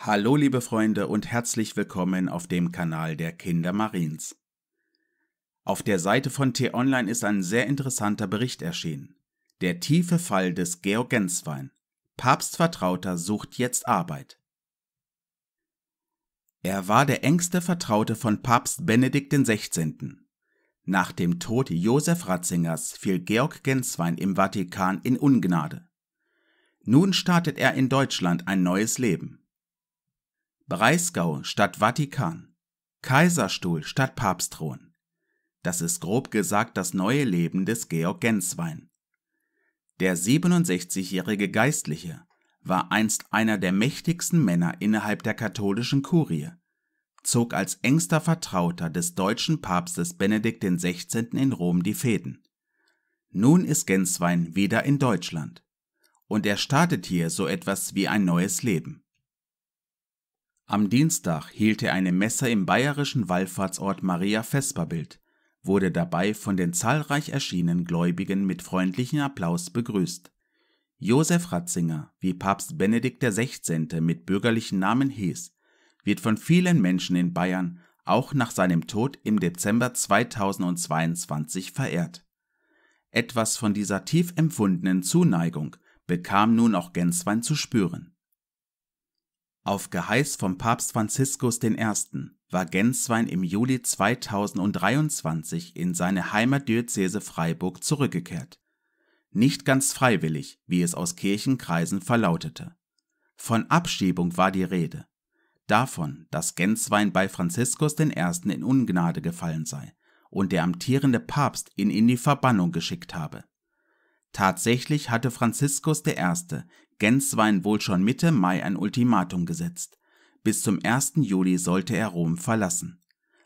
Hallo liebe Freunde und herzlich willkommen auf dem Kanal der Kindermarines. Auf der Seite von T-Online ist ein sehr interessanter Bericht erschienen. Der tiefe Fall des Georg Genswein. Papstvertrauter sucht jetzt Arbeit. Er war der engste Vertraute von Papst Benedikt XVI. Nach dem Tod Josef Ratzingers fiel Georg Genswein im Vatikan in Ungnade. Nun startet er in Deutschland ein neues Leben. Breisgau statt Vatikan, Kaiserstuhl statt Papstthron. Das ist grob gesagt das neue Leben des Georg Genswein. Der 67-jährige Geistliche war einst einer der mächtigsten Männer innerhalb der katholischen Kurie, zog als engster Vertrauter des deutschen Papstes Benedikt XVI. in Rom die Fäden. Nun ist Genswein wieder in Deutschland und er startet hier so etwas wie ein neues Leben. Am Dienstag hielt er eine Messe im bayerischen Wallfahrtsort Maria Vesperbild, wurde dabei von den zahlreich erschienenen Gläubigen mit freundlichem Applaus begrüßt. Josef Ratzinger, wie Papst Benedikt XVI. mit bürgerlichen Namen hieß, wird von vielen Menschen in Bayern auch nach seinem Tod im Dezember 2022 verehrt. Etwas von dieser tief empfundenen Zuneigung bekam nun auch Genswein zu spüren. Auf Geheiß von Papst Franziskus I. war Genswein im Juli 2023 in seine Heimatdiözese Freiburg zurückgekehrt. Nicht ganz freiwillig, wie es aus Kirchenkreisen verlautete. Von Abschiebung war die Rede. Davon, dass Genswein bei Franziskus I. in Ungnade gefallen sei und der amtierende Papst ihn in die Verbannung geschickt habe. Tatsächlich hatte Franziskus I. Genswein wohl schon Mitte Mai ein Ultimatum gesetzt. Bis zum 1. Juli sollte er Rom verlassen.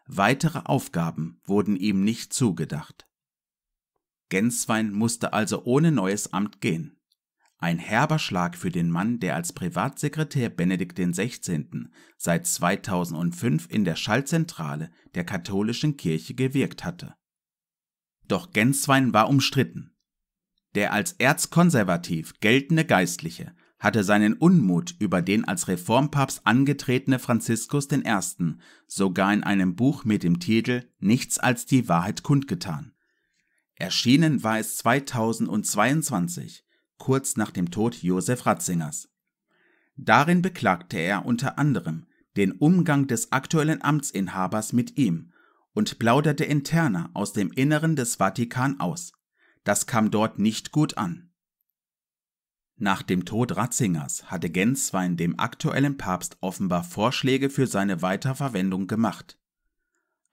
Weitere Aufgaben wurden ihm nicht zugedacht. Genswein musste also ohne neues Amt gehen. Ein herber Schlag für den Mann, der als Privatsekretär Benedikt XVI. seit 2005 in der Schallzentrale der katholischen Kirche gewirkt hatte. Doch Genswein war umstritten. Der als erzkonservativ geltende Geistliche hatte seinen Unmut über den als Reformpapst angetretene Franziskus I. sogar in einem Buch mit dem Titel Nichts als die Wahrheit kundgetan. Erschienen war es 2022, kurz nach dem Tod Josef Ratzingers. Darin beklagte er unter anderem den Umgang des aktuellen Amtsinhabers mit ihm und plauderte interner aus dem Inneren des Vatikan aus das kam dort nicht gut an. Nach dem Tod Ratzingers hatte Genswein dem aktuellen Papst offenbar Vorschläge für seine Weiterverwendung gemacht.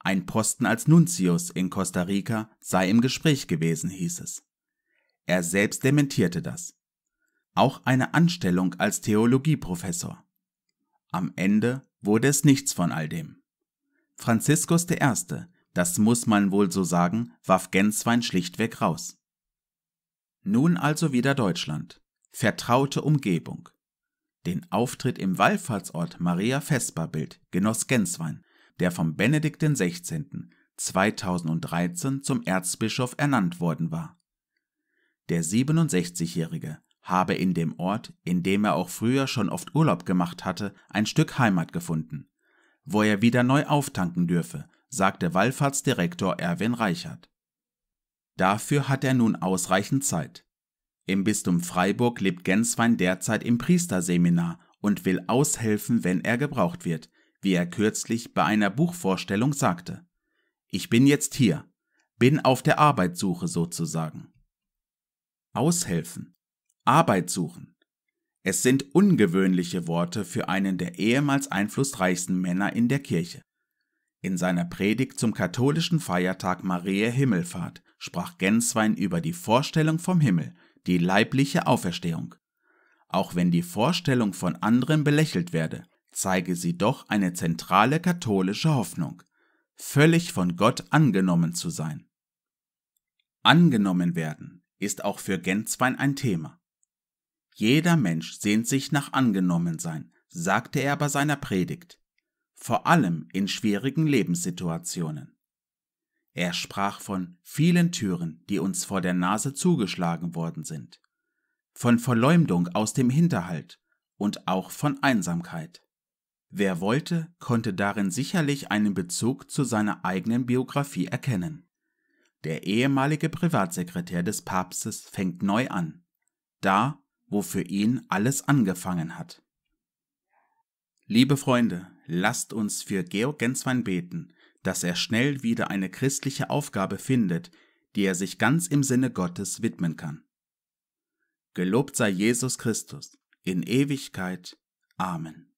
Ein Posten als Nuntius in Costa Rica sei im Gespräch gewesen, hieß es. Er selbst dementierte das. Auch eine Anstellung als Theologieprofessor. Am Ende wurde es nichts von all dem. Franziskus I., das muss man wohl so sagen, warf Genswein schlichtweg raus. Nun also wieder Deutschland. Vertraute Umgebung. Den Auftritt im Wallfahrtsort Maria Vesperbild genoss Genswein, der vom Benedikt XVI. 2013 zum Erzbischof ernannt worden war. Der 67-Jährige habe in dem Ort, in dem er auch früher schon oft Urlaub gemacht hatte, ein Stück Heimat gefunden, wo er wieder neu auftanken dürfe, sagte Wallfahrtsdirektor Erwin Reichert. Dafür hat er nun ausreichend Zeit. Im Bistum Freiburg lebt Genswein derzeit im Priesterseminar und will aushelfen, wenn er gebraucht wird, wie er kürzlich bei einer Buchvorstellung sagte. Ich bin jetzt hier, bin auf der Arbeitssuche sozusagen. Aushelfen, Arbeit suchen. Es sind ungewöhnliche Worte für einen der ehemals einflussreichsten Männer in der Kirche. In seiner Predigt zum katholischen Feiertag Mariä Himmelfahrt sprach Genswein über die Vorstellung vom Himmel, die leibliche Auferstehung. Auch wenn die Vorstellung von anderen belächelt werde, zeige sie doch eine zentrale katholische Hoffnung, völlig von Gott angenommen zu sein. Angenommen werden ist auch für Genswein ein Thema. Jeder Mensch sehnt sich nach angenommen sein, sagte er bei seiner Predigt, vor allem in schwierigen Lebenssituationen. Er sprach von vielen Türen, die uns vor der Nase zugeschlagen worden sind, von Verleumdung aus dem Hinterhalt und auch von Einsamkeit. Wer wollte, konnte darin sicherlich einen Bezug zu seiner eigenen Biografie erkennen. Der ehemalige Privatsekretär des Papstes fängt neu an, da, wo für ihn alles angefangen hat. Liebe Freunde, lasst uns für Georg Genswein beten, dass er schnell wieder eine christliche Aufgabe findet, die er sich ganz im Sinne Gottes widmen kann. Gelobt sei Jesus Christus in Ewigkeit. Amen.